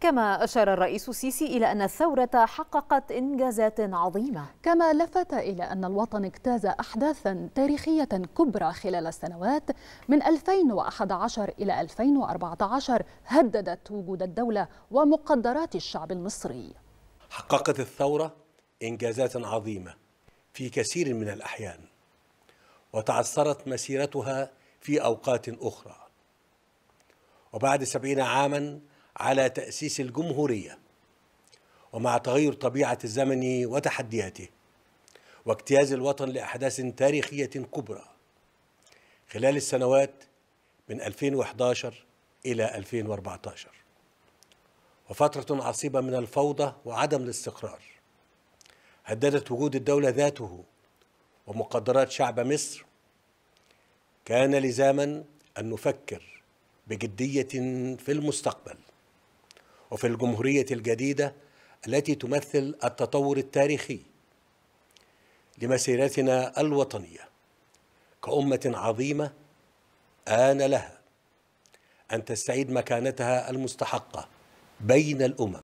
كما أشار الرئيس السيسي إلى أن الثورة حققت إنجازات عظيمة كما لفت إلى أن الوطن اجتاز أحداثا تاريخية كبرى خلال السنوات من 2011 إلى 2014 هددت وجود الدولة ومقدرات الشعب المصري حققت الثورة إنجازات عظيمة في كثير من الأحيان وتعثرت مسيرتها في أوقات أخرى وبعد سبعين عاماً على تأسيس الجمهورية ومع تغير طبيعة الزمن وتحدياته واجتياز الوطن لأحداث تاريخية كبرى خلال السنوات من 2011 إلى 2014 وفترة عصيبة من الفوضى وعدم الاستقرار هددت وجود الدولة ذاته ومقدرات شعب مصر كان لزاما أن نفكر بجدية في المستقبل وفي الجمهورية الجديدة التي تمثل التطور التاريخي لمسيرتنا الوطنية كأمة عظيمة آن لها أن تستعيد مكانتها المستحقة بين الأمم